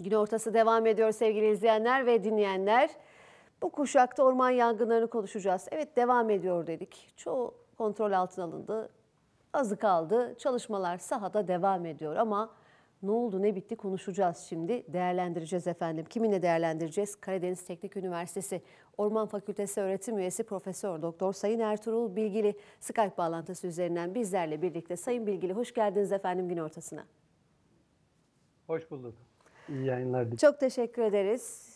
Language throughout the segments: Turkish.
Gün ortası devam ediyor sevgili izleyenler ve dinleyenler. Bu kuşakta orman yangınlarını konuşacağız. Evet devam ediyor dedik. Çoğu kontrol altına alındı. Azı kaldı. Çalışmalar sahada devam ediyor ama ne oldu ne bitti konuşacağız şimdi. Değerlendireceğiz efendim. Kiminle değerlendireceğiz? Karadeniz Teknik Üniversitesi Orman Fakültesi öğretim üyesi Profesör Doktor Sayın Ertuğrul Bilgili Skype bağlantısı üzerinden bizlerle birlikte. Sayın Bilgili hoş geldiniz efendim gün ortasına. Hoş bulduk. İyi yayınlar dilerim. Çok teşekkür ederiz.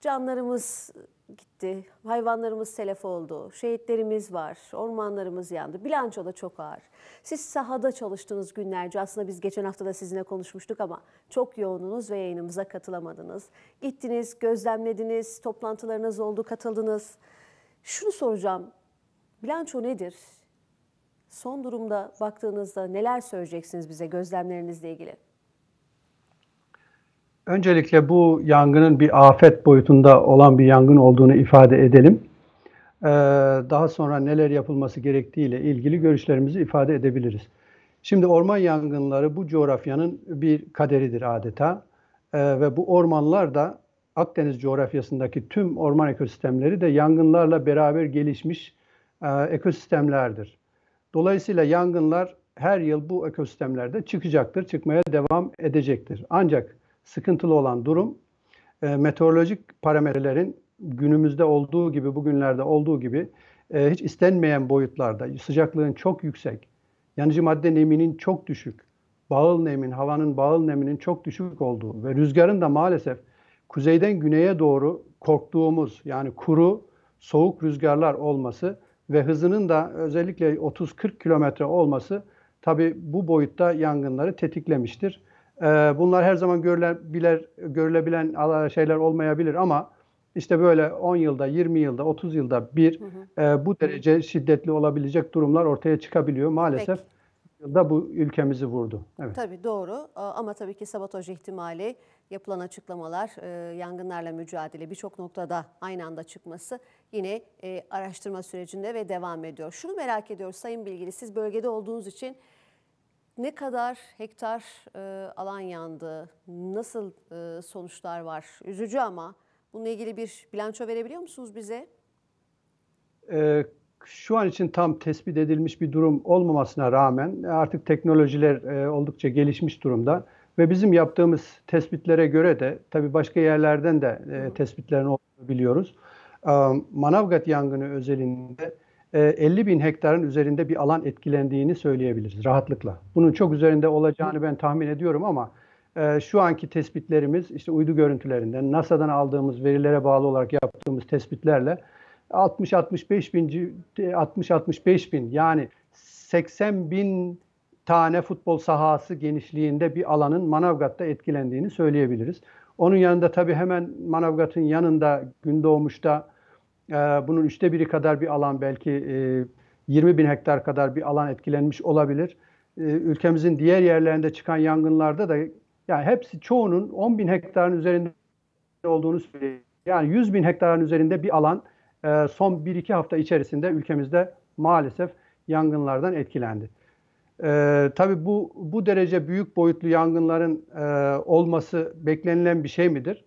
Canlarımız gitti, hayvanlarımız telef oldu, şehitlerimiz var, ormanlarımız yandı. Bilanço da çok ağır. Siz sahada çalıştınız günlerce. Aslında biz geçen hafta da sizinle konuşmuştuk ama çok yoğununuz ve yayınımıza katılamadınız. Gittiniz, gözlemlediniz, toplantılarınız oldu, katıldınız. Şunu soracağım, bilanço nedir? Son durumda baktığınızda neler söyleyeceksiniz bize gözlemlerinizle ilgili? Öncelikle bu yangının bir afet boyutunda olan bir yangın olduğunu ifade edelim. Ee, daha sonra neler yapılması gerektiğiyle ilgili görüşlerimizi ifade edebiliriz. Şimdi orman yangınları bu coğrafyanın bir kaderidir adeta ee, ve bu ormanlar da Akdeniz coğrafyasındaki tüm orman ekosistemleri de yangınlarla beraber gelişmiş e, ekosistemlerdir. Dolayısıyla yangınlar her yıl bu ekosistemlerde çıkacaktır, çıkmaya devam edecektir. Ancak sıkıntılı olan durum e, meteorolojik parametrelerin günümüzde olduğu gibi, bugünlerde olduğu gibi e, hiç istenmeyen boyutlarda sıcaklığın çok yüksek, yanıcı madde neminin çok düşük, bağıl nemin, havanın bağıl neminin çok düşük olduğu ve rüzgarın da maalesef kuzeyden güneye doğru korktuğumuz yani kuru, soğuk rüzgarlar olması ve hızının da özellikle 30-40 kilometre olması tabi bu boyutta yangınları tetiklemiştir. Ee, bunlar her zaman görülebilir, görülebilen şeyler olmayabilir ama işte böyle 10 yılda, 20 yılda, 30 yılda bir hı hı. E, bu derece şiddetli olabilecek durumlar ortaya çıkabiliyor maalesef. Peki yılda bu ülkemizi vurdu. Evet. Tabii doğru ama tabii ki sabotaj ihtimali, yapılan açıklamalar, e, yangınlarla mücadele birçok noktada aynı anda çıkması yine e, araştırma sürecinde ve devam ediyor. Şunu merak ediyoruz Sayın Bilgili siz bölgede olduğunuz için ne kadar hektar e, alan yandı? Nasıl e, sonuçlar var? Üzücü ama bununla ilgili bir bilanço verebiliyor musunuz bize? E, şu an için tam tespit edilmiş bir durum olmamasına rağmen artık teknolojiler e, oldukça gelişmiş durumda. Ve bizim yaptığımız tespitlere göre de tabii başka yerlerden de e, tespitlerini biliyoruz. E, Manavgat yangını özelinde 50 e, bin hektarın üzerinde bir alan etkilendiğini söyleyebiliriz rahatlıkla. Bunun çok üzerinde olacağını ben tahmin ediyorum ama e, şu anki tespitlerimiz işte uydu görüntülerinden, NASA'dan aldığımız verilere bağlı olarak yaptığımız tespitlerle 60-65 bin 60-65 e, bin yani 80 bin tane futbol sahası genişliğinde bir alanın Manavgat'ta etkilendiğini söyleyebiliriz. Onun yanında tabii hemen Manavgat'ın yanında Gündoğmuş'ta ee, bunun üçte biri kadar bir alan belki 20 e, bin hektar kadar bir alan etkilenmiş olabilir. Ee, ülkemizin diğer yerlerinde çıkan yangınlarda da yani hepsi çoğunun 10 bin hektarın üzerinde olduğunu söylüyor. Yani 100 bin hektarın üzerinde bir alan e, son 1-2 hafta içerisinde ülkemizde maalesef yangınlardan etkilendi. Ee, tabii bu bu derece büyük boyutlu yangınların e, olması beklenilen bir şey midir?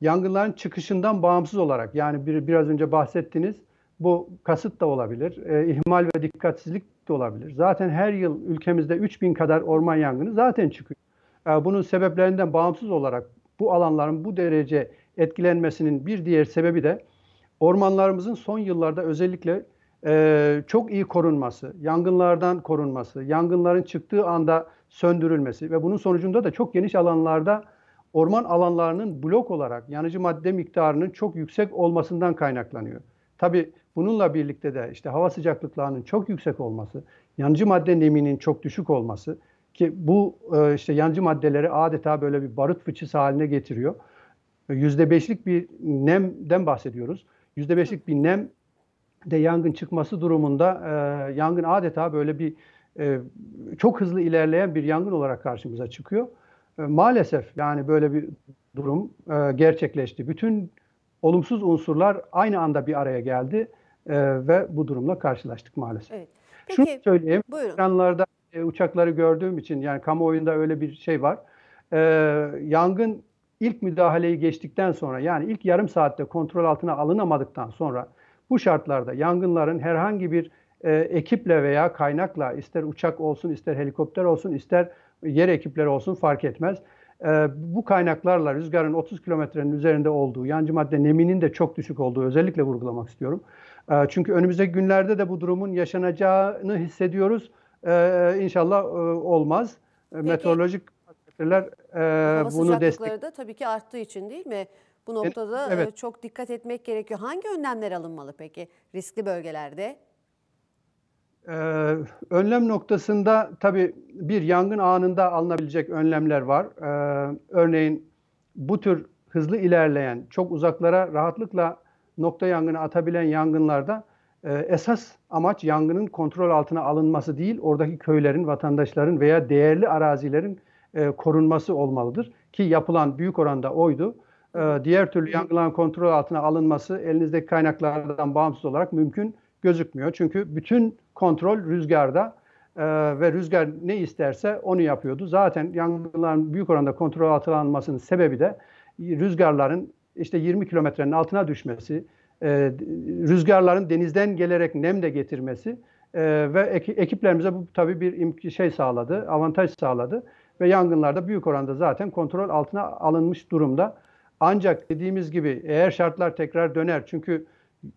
yangınların çıkışından bağımsız olarak yani bir, biraz önce bahsettiniz bu kasıt da olabilir, e, ihmal ve dikkatsizlik de olabilir. Zaten her yıl ülkemizde 3000 kadar orman yangını zaten çıkıyor. E, bunun sebeplerinden bağımsız olarak bu alanların bu derece etkilenmesinin bir diğer sebebi de ormanlarımızın son yıllarda özellikle e, çok iyi korunması, yangınlardan korunması, yangınların çıktığı anda söndürülmesi ve bunun sonucunda da çok geniş alanlarda orman alanlarının blok olarak yanıcı madde miktarının çok yüksek olmasından kaynaklanıyor. Tabi bununla birlikte de işte hava sıcaklıklarının çok yüksek olması, yanıcı madde neminin çok düşük olması ki bu e, işte yanıcı maddeleri adeta böyle bir barut fıçısı haline getiriyor. %5'lik e, bir nemden bahsediyoruz. %5'lik bir nem de yangın çıkması durumunda e, yangın adeta böyle bir çok hızlı ilerleyen bir yangın olarak karşımıza çıkıyor. E, maalesef yani böyle bir durum e, gerçekleşti. Bütün olumsuz unsurlar aynı anda bir araya geldi e, ve bu durumla karşılaştık maalesef. Evet. Peki, Şunu söyleyeyim, buyurun. ekranlarda e, uçakları gördüğüm için yani kamuoyunda öyle bir şey var. E, yangın ilk müdahaleyi geçtikten sonra yani ilk yarım saatte kontrol altına alınamadıktan sonra bu şartlarda yangınların herhangi bir e, ekiple veya kaynakla ister uçak olsun ister helikopter olsun ister yer ekipleri olsun fark etmez. E, bu kaynaklarla rüzgarın 30 kilometrenin üzerinde olduğu, yancı madde neminin de çok düşük olduğu özellikle vurgulamak istiyorum. E, çünkü önümüzdeki günlerde de bu durumun yaşanacağını hissediyoruz. E, inşallah e, olmaz. Peki. Meteorolojik faktörler e, Hava bunu destek... da tabii ki arttığı için değil mi? Bu noktada evet. E, çok dikkat etmek gerekiyor. Hangi önlemler alınmalı peki riskli bölgelerde? Ee, önlem noktasında tabii bir yangın anında alınabilecek önlemler var. Ee, örneğin bu tür hızlı ilerleyen, çok uzaklara rahatlıkla nokta yangını atabilen yangınlarda e, esas amaç yangının kontrol altına alınması değil, oradaki köylerin, vatandaşların veya değerli arazilerin e, korunması olmalıdır. Ki yapılan büyük oranda oydu. E, diğer türlü yangınların kontrol altına alınması elinizdeki kaynaklardan bağımsız olarak mümkün gözükmüyor. Çünkü bütün kontrol rüzgarda e, ve rüzgar ne isterse onu yapıyordu. Zaten yangınların büyük oranda kontrol altına alınmasının sebebi de rüzgarların işte 20 kilometrenin altına düşmesi, e, rüzgarların denizden gelerek nem de getirmesi e, ve ekiplerimize bu tabii bir şey sağladı, avantaj sağladı ve yangınlarda büyük oranda zaten kontrol altına alınmış durumda. Ancak dediğimiz gibi eğer şartlar tekrar döner çünkü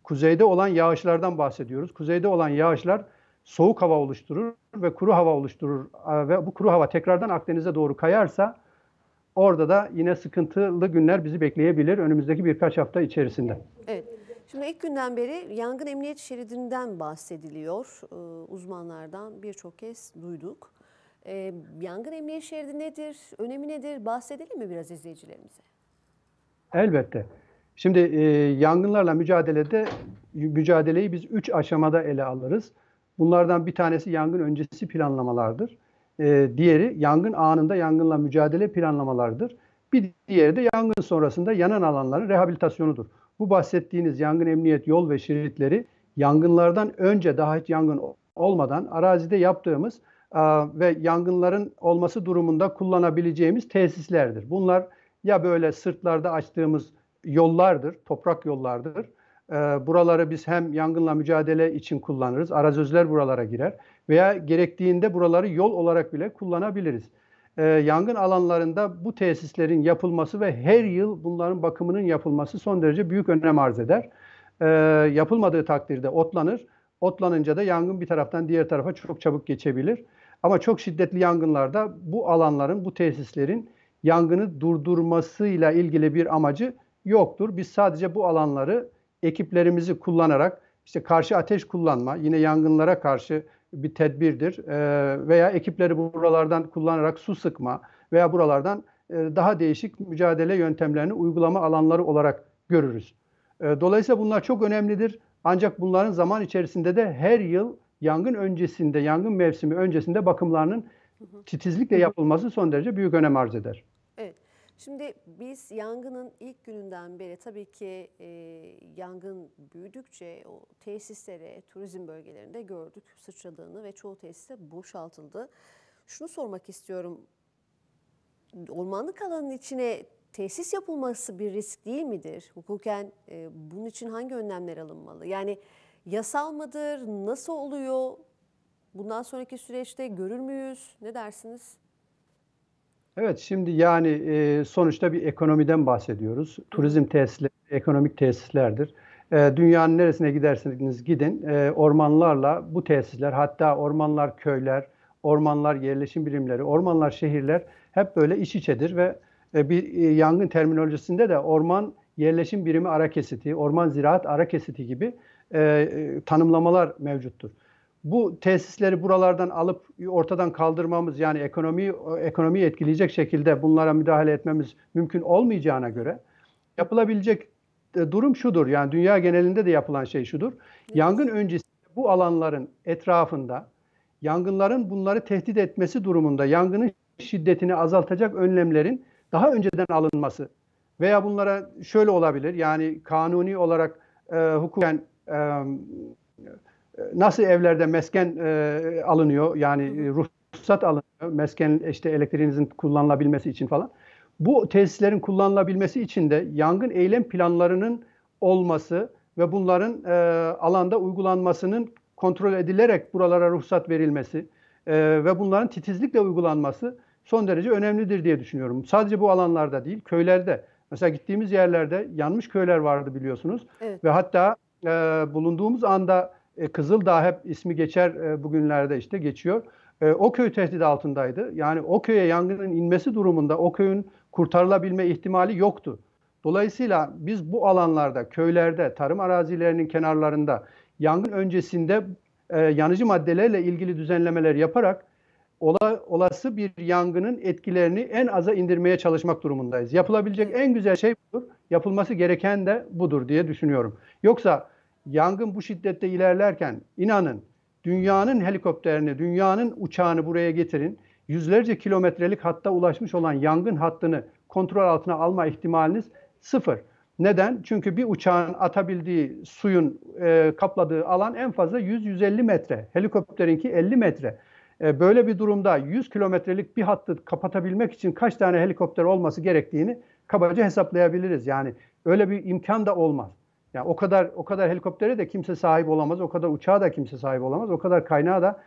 kuzeyde olan yağışlardan bahsediyoruz. Kuzeyde olan yağışlar soğuk hava oluşturur ve kuru hava oluşturur e, ve bu kuru hava tekrardan Akdeniz'e doğru kayarsa orada da yine sıkıntılı günler bizi bekleyebilir önümüzdeki birkaç hafta içerisinde. Evet. Şimdi ilk günden beri yangın emniyet şeridinden bahsediliyor. Ee, uzmanlardan birçok kez duyduk. Ee, yangın emniyet şeridi nedir? Önemi nedir? Bahsedelim mi biraz izleyicilerimize? Elbette. Şimdi e, yangınlarla mücadelede mücadeleyi biz üç aşamada ele alırız. Bunlardan bir tanesi yangın öncesi planlamalardır. E, diğeri yangın anında yangınla mücadele planlamalardır. Bir diğeri de yangın sonrasında yanan alanların rehabilitasyonudur. Bu bahsettiğiniz yangın emniyet yol ve şeritleri yangınlardan önce daha hiç yangın olmadan arazide yaptığımız ve yangınların olması durumunda kullanabileceğimiz tesislerdir. Bunlar ya böyle sırtlarda açtığımız yollardır, toprak yollardır. Ee, buraları biz hem yangınla mücadele için kullanırız, arazözler buralara girer veya gerektiğinde buraları yol olarak bile kullanabiliriz. Ee, yangın alanlarında bu tesislerin yapılması ve her yıl bunların bakımının yapılması son derece büyük önem arz eder. Ee, yapılmadığı takdirde otlanır. Otlanınca da yangın bir taraftan diğer tarafa çok çabuk geçebilir. Ama çok şiddetli yangınlarda bu alanların, bu tesislerin yangını durdurmasıyla ilgili bir amacı yoktur. Biz sadece bu alanları ekiplerimizi kullanarak işte karşı ateş kullanma, yine yangınlara karşı bir tedbirdir. veya ekipleri buralardan kullanarak su sıkma veya buralardan daha değişik mücadele yöntemlerini uygulama alanları olarak görürüz. dolayısıyla bunlar çok önemlidir. Ancak bunların zaman içerisinde de her yıl yangın öncesinde, yangın mevsimi öncesinde bakımlarının titizlikle yapılması son derece büyük önem arz eder. Şimdi biz yangının ilk gününden beri tabii ki e, yangın büyüdükçe o tesislere, turizm bölgelerinde gördük sıçradığını ve çoğu tesiste boşaltıldı. Şunu sormak istiyorum. Ormanlık alanın içine tesis yapılması bir risk değil midir? Hukuken e, bunun için hangi önlemler alınmalı? Yani yasal mıdır? Nasıl oluyor? Bundan sonraki süreçte görür müyüz? Ne dersiniz? Evet şimdi yani e, sonuçta bir ekonomiden bahsediyoruz. Turizm tesisleri ekonomik tesislerdir. E, dünyanın neresine giderseniz gidin e, ormanlarla bu tesisler hatta ormanlar köyler, ormanlar yerleşim birimleri, ormanlar şehirler hep böyle iç içedir ve e, bir e, yangın terminolojisinde de orman yerleşim birimi ara kesiti, orman ziraat ara kesiti gibi e, e, tanımlamalar mevcuttur bu tesisleri buralardan alıp ortadan kaldırmamız yani ekonomiyi ekonomiyi etkileyecek şekilde bunlara müdahale etmemiz mümkün olmayacağına göre yapılabilecek e, durum şudur. Yani dünya genelinde de yapılan şey şudur. Yangın öncesi bu alanların etrafında yangınların bunları tehdit etmesi durumunda yangının şiddetini azaltacak önlemlerin daha önceden alınması veya bunlara şöyle olabilir yani kanuni olarak e, hukuken e, ee, nasıl evlerde mesken e, alınıyor yani e, ruhsat alınıyor mesken işte elektriğinizin kullanılabilmesi için falan. Bu tesislerin kullanılabilmesi için de yangın eylem planlarının olması ve bunların e, alanda uygulanmasının kontrol edilerek buralara ruhsat verilmesi e, ve bunların titizlikle uygulanması son derece önemlidir diye düşünüyorum. Sadece bu alanlarda değil, köylerde. Mesela gittiğimiz yerlerde yanmış köyler vardı biliyorsunuz. Evet. Ve hatta e, bulunduğumuz anda e, Kızıl daha hep ismi geçer e, bugünlerde işte geçiyor. E, o köy tehdit altındaydı. Yani o köye yangının inmesi durumunda o köyün kurtarılabilme ihtimali yoktu. Dolayısıyla biz bu alanlarda, köylerde, tarım arazilerinin kenarlarında yangın öncesinde e, yanıcı maddelerle ilgili düzenlemeler yaparak ola, olası bir yangının etkilerini en aza indirmeye çalışmak durumundayız. Yapılabilecek en güzel şey budur. Yapılması gereken de budur diye düşünüyorum. Yoksa yangın bu şiddette ilerlerken inanın dünyanın helikopterini, dünyanın uçağını buraya getirin. Yüzlerce kilometrelik hatta ulaşmış olan yangın hattını kontrol altına alma ihtimaliniz sıfır. Neden? Çünkü bir uçağın atabildiği suyun e, kapladığı alan en fazla 100-150 metre. Helikopterinki 50 metre. E, böyle bir durumda 100 kilometrelik bir hattı kapatabilmek için kaç tane helikopter olması gerektiğini kabaca hesaplayabiliriz. Yani öyle bir imkan da olmaz. Yani o kadar o kadar helikoptere de kimse sahip olamaz, o kadar uçağa da kimse sahip olamaz, o kadar kaynağa da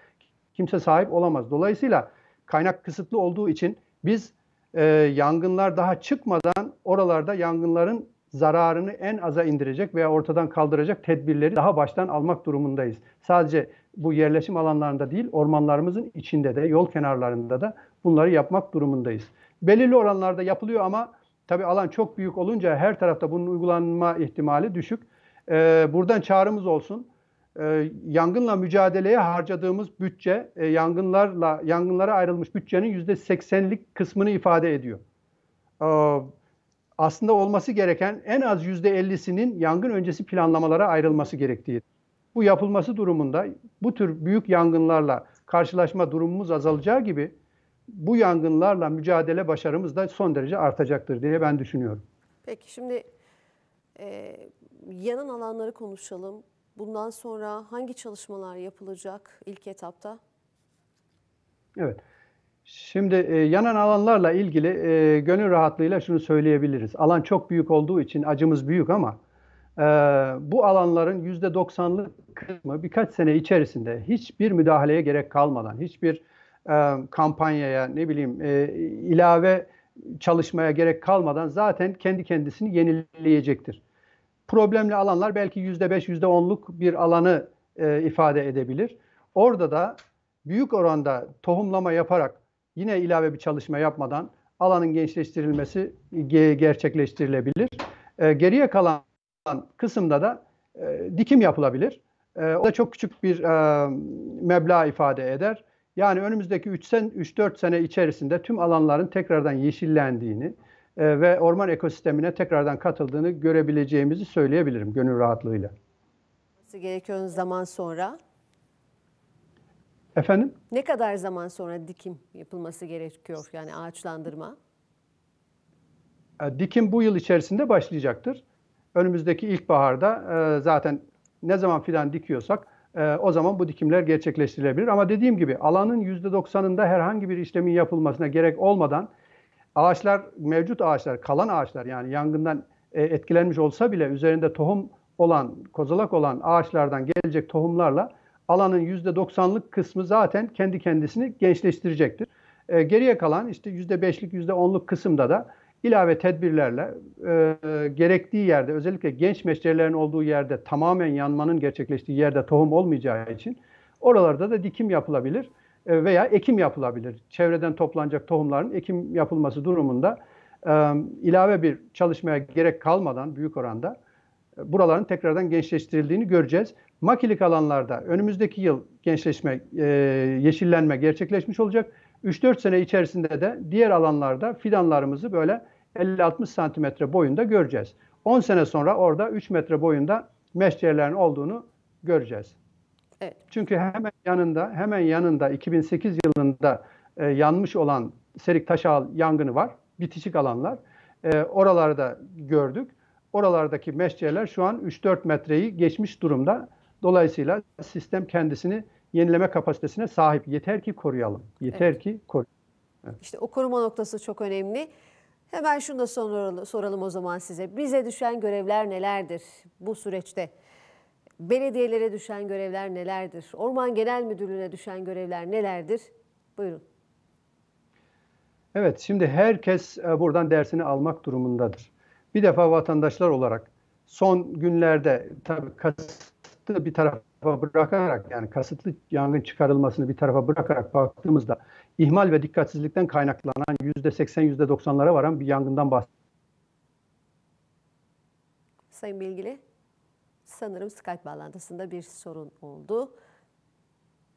kimse sahip olamaz. Dolayısıyla kaynak kısıtlı olduğu için biz e, yangınlar daha çıkmadan oralarda yangınların zararını en aza indirecek veya ortadan kaldıracak tedbirleri daha baştan almak durumundayız. Sadece bu yerleşim alanlarında değil, ormanlarımızın içinde de, yol kenarlarında da bunları yapmak durumundayız. Belirli oranlarda yapılıyor ama Tabi alan çok büyük olunca her tarafta bunun uygulanma ihtimali düşük. E, buradan çağrımız olsun. E, yangınla mücadeleye harcadığımız bütçe, e, yangınlarla yangınlara ayrılmış bütçenin yüzde seksenlik kısmını ifade ediyor. E, aslında olması gereken en az yüzde ellisinin yangın öncesi planlamalara ayrılması gerektiği. Bu yapılması durumunda bu tür büyük yangınlarla karşılaşma durumumuz azalacağı gibi bu yangınlarla mücadele başarımız da son derece artacaktır diye ben düşünüyorum. Peki şimdi e, yanın alanları konuşalım. Bundan sonra hangi çalışmalar yapılacak ilk etapta? Evet. Şimdi e, yanan alanlarla ilgili e, gönül rahatlığıyla şunu söyleyebiliriz. Alan çok büyük olduğu için acımız büyük ama e, bu alanların %90'lık kısmı birkaç sene içerisinde hiçbir müdahaleye gerek kalmadan, hiçbir e, kampanyaya ne bileyim e, ilave çalışmaya gerek kalmadan zaten kendi kendisini yenileyecektir. Problemli alanlar belki yüzde beş yüzde onluk bir alanı e, ifade edebilir. Orada da büyük oranda tohumlama yaparak yine ilave bir çalışma yapmadan alanın gençleştirilmesi gerçekleştirilebilir. E, geriye kalan kısımda da e, dikim yapılabilir. E, o da çok küçük bir e, meblağ ifade eder. Yani önümüzdeki 3-4 sene içerisinde tüm alanların tekrardan yeşillendiğini e, ve orman ekosistemine tekrardan katıldığını görebileceğimizi söyleyebilirim gönül rahatlığıyla. Nasıl gerekiyor zaman sonra? Efendim? Ne kadar zaman sonra dikim yapılması gerekiyor yani ağaçlandırma? E, dikim bu yıl içerisinde başlayacaktır. Önümüzdeki ilkbaharda e, zaten ne zaman filan dikiyorsak ee, o zaman bu dikimler gerçekleştirilebilir. Ama dediğim gibi alanın %90'ında herhangi bir işlemin yapılmasına gerek olmadan ağaçlar, mevcut ağaçlar, kalan ağaçlar yani yangından e, etkilenmiş olsa bile üzerinde tohum olan, kozalak olan ağaçlardan gelecek tohumlarla alanın %90'lık kısmı zaten kendi kendisini gençleştirecektir. E, geriye kalan işte %5'lik, %10'luk kısımda da ilave tedbirlerle e, gerektiği yerde özellikle genç meşterilerin olduğu yerde tamamen yanmanın gerçekleştiği yerde tohum olmayacağı için oralarda da dikim yapılabilir e, veya ekim yapılabilir. Çevreden toplanacak tohumların ekim yapılması durumunda e, ilave bir çalışmaya gerek kalmadan büyük oranda e, buraların tekrardan gençleştirildiğini göreceğiz. Makilik alanlarda önümüzdeki yıl gençleşme, e, yeşillenme gerçekleşmiş olacak 3-4 sene içerisinde de diğer alanlarda fidanlarımızı böyle 50-60 santimetre boyunda göreceğiz. 10 sene sonra orada 3 metre boyunda meşcerlerin olduğunu göreceğiz. Evet. Çünkü hemen yanında hemen yanında 2008 yılında e, yanmış olan Serik Taşağal yangını var. Bitişik alanlar. E, oralarda gördük. Oralardaki meşcerler şu an 3-4 metreyi geçmiş durumda. Dolayısıyla sistem kendisini yenileme kapasitesine sahip. Yeter ki koruyalım. Yeter evet. ki koruyalım. Evet. İşte o koruma noktası çok önemli. Hemen şunu da soralım, o zaman size. Bize düşen görevler nelerdir bu süreçte? Belediyelere düşen görevler nelerdir? Orman Genel Müdürlüğü'ne düşen görevler nelerdir? Buyurun. Evet, şimdi herkes e, buradan dersini almak durumundadır. Bir defa vatandaşlar olarak son günlerde tabii kasıtlı bir taraf tarafa bırakarak yani kasıtlı yangın çıkarılmasını bir tarafa bırakarak baktığımızda ihmal ve dikkatsizlikten kaynaklanan yüzde %80 %90'lara varan bir yangından bahsediyoruz. Sayın Bilgili, sanırım Skype bağlantısında bir sorun oldu.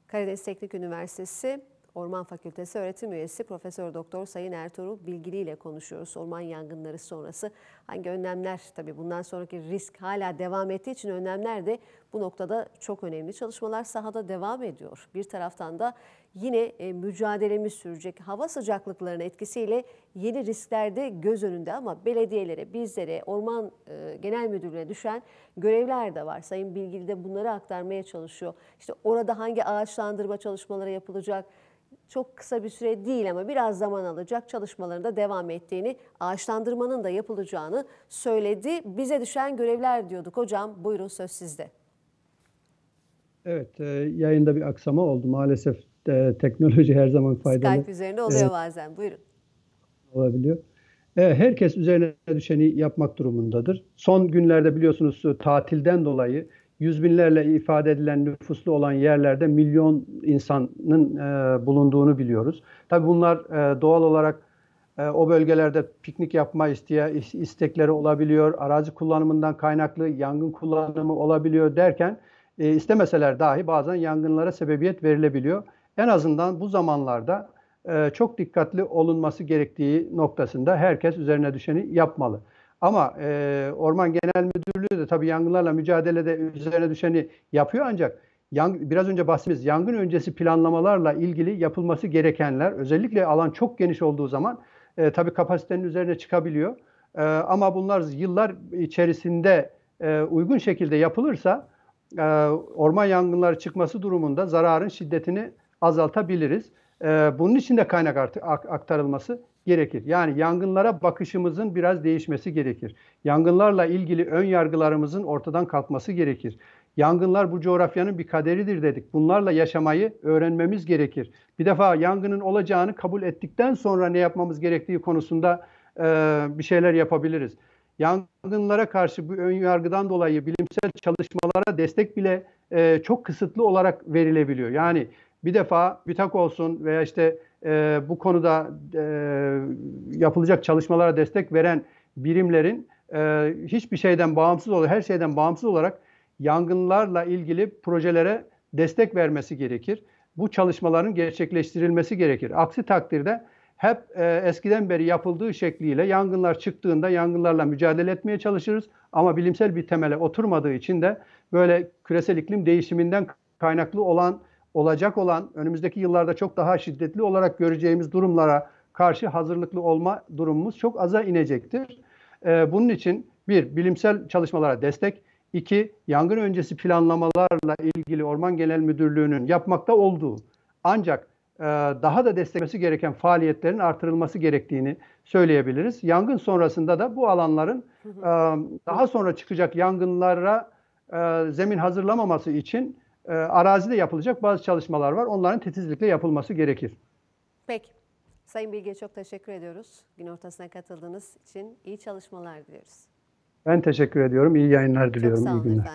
Karadeniz Teknik Üniversitesi Orman Fakültesi öğretim üyesi Profesör Doktor Sayın Ertuğrul Bilgili ile konuşuyoruz. Orman yangınları sonrası hangi önlemler tabii bundan sonraki risk hala devam ettiği için önlemler de bu noktada çok önemli. Çalışmalar sahada devam ediyor. Bir taraftan da yine e, mücadelemiz sürecek. Hava sıcaklıklarının etkisiyle yeni riskler de göz önünde ama belediyelere, bizlere, Orman e, Genel Müdürlüğü'ne düşen görevler de var. Sayın Bilgili de bunları aktarmaya çalışıyor. İşte orada hangi ağaçlandırma çalışmaları yapılacak? çok kısa bir süre değil ama biraz zaman alacak çalışmalarında devam ettiğini, ağaçlandırmanın da yapılacağını söyledi. Bize düşen görevler diyorduk hocam. Buyurun söz sizde. Evet, e, yayında bir aksama oldu. Maalesef e, teknoloji her zaman faydalı. Skype üzerinde oluyor evet. bazen. Buyurun. Olabiliyor. E, herkes üzerine düşeni yapmak durumundadır. Son günlerde biliyorsunuz tatilden dolayı yüz binlerle ifade edilen nüfuslu olan yerlerde milyon insanın e, bulunduğunu biliyoruz. Tabii bunlar e, doğal olarak e, o bölgelerde piknik yapma isteye, istekleri olabiliyor, arazi kullanımından kaynaklı yangın kullanımı olabiliyor derken e, istemeseler dahi bazen yangınlara sebebiyet verilebiliyor. En azından bu zamanlarda e, çok dikkatli olunması gerektiği noktasında herkes üzerine düşeni yapmalı. Ama e, Orman Genel Müdürlüğü de tabii yangınlarla mücadelede üzerine düşeni yapıyor ancak yang, biraz önce bahsettiğimiz yangın öncesi planlamalarla ilgili yapılması gerekenler özellikle alan çok geniş olduğu zaman e, tabii kapasitenin üzerine çıkabiliyor. E, ama bunlar yıllar içerisinde e, uygun şekilde yapılırsa e, orman yangınları çıkması durumunda zararın şiddetini azaltabiliriz. E, bunun için de kaynak aktarılması gerekir. Yani yangınlara bakışımızın biraz değişmesi gerekir. Yangınlarla ilgili ön yargılarımızın ortadan kalkması gerekir. Yangınlar bu coğrafyanın bir kaderidir dedik. Bunlarla yaşamayı öğrenmemiz gerekir. Bir defa yangının olacağını kabul ettikten sonra ne yapmamız gerektiği konusunda e, bir şeyler yapabiliriz. Yangınlara karşı bu ön yargıdan dolayı bilimsel çalışmalara destek bile e, çok kısıtlı olarak verilebiliyor. Yani bir defa BÜTAK olsun veya işte e, bu konuda e, yapılacak çalışmalara destek veren birimlerin e, hiçbir şeyden bağımsız olarak, her şeyden bağımsız olarak yangınlarla ilgili projelere destek vermesi gerekir. Bu çalışmaların gerçekleştirilmesi gerekir. Aksi takdirde hep e, eskiden beri yapıldığı şekliyle yangınlar çıktığında yangınlarla mücadele etmeye çalışırız. Ama bilimsel bir temele oturmadığı için de böyle küresel iklim değişiminden kaynaklı olan olacak olan önümüzdeki yıllarda çok daha şiddetli olarak göreceğimiz durumlara karşı hazırlıklı olma durumumuz çok aza inecektir. E, bunun için bir, bilimsel çalışmalara destek, iki, yangın öncesi planlamalarla ilgili Orman Genel Müdürlüğü'nün yapmakta olduğu ancak e, daha da desteklemesi gereken faaliyetlerin artırılması gerektiğini söyleyebiliriz. Yangın sonrasında da bu alanların e, daha sonra çıkacak yangınlara e, zemin hazırlamaması için e, arazide yapılacak bazı çalışmalar var. Onların titizlikle yapılması gerekir. Peki. Sayın Bilge çok teşekkür ediyoruz. Gün ortasına katıldığınız için iyi çalışmalar diliyoruz. Ben teşekkür ediyorum. İyi yayınlar diliyorum. Çok sağ olun iyi günler. Efendim.